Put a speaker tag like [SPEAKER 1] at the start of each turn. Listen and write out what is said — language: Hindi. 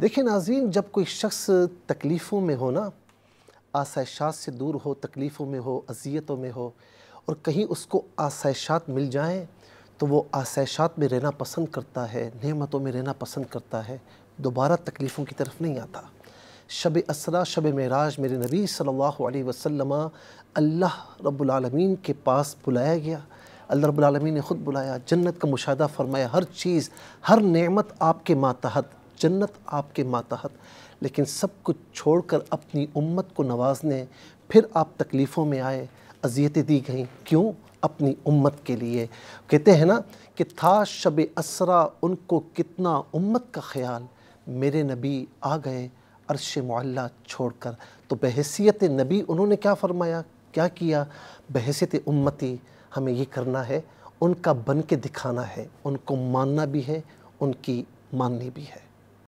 [SPEAKER 1] देखिए नाजीन जब कोई शख्स तकलीफ़ों में हो ना आसाइशात से दूर हो तकलीफ़ों में हो अजियतों में हो और कहीं उसको आसाइशात मिल जाएं तो वो आसाइशात में रहना पसंद करता है नेमतों में रहना पसंद करता है दोबारा तकलीफ़ों की तरफ नहीं आता शब असरा शब महराज मेरे नबी सल्लल्लाहु अलैहि वसल्लम अल्लाह रब्बुल आलमीन के पास बुलाया गया अल्लाह रब्बुल आलमीन ने ख़ुद बुलाया जन्नत का मुशाह फरमाया हर चीज़ हर नेमत आपके मातहत जन्नत आपके माताहत लेकिन सब कुछ छोड़कर अपनी उम्मत को नवाजने फिर आप तकलीफ़ों में आए अजियतें दी गई क्यों अपनी उम्मत के लिए कहते हैं ना कि था शब असरा उनको कितना उम्मत का ख्याल मेरे नबी आ गए अरश छोड़ छोड़कर तो बहसीत नबी उन्होंने क्या फरमाया क्या किया बहसीत उम्मती हमें ये करना है उनका बन के दिखाना है उनको मानना भी है उनकी माननी भी है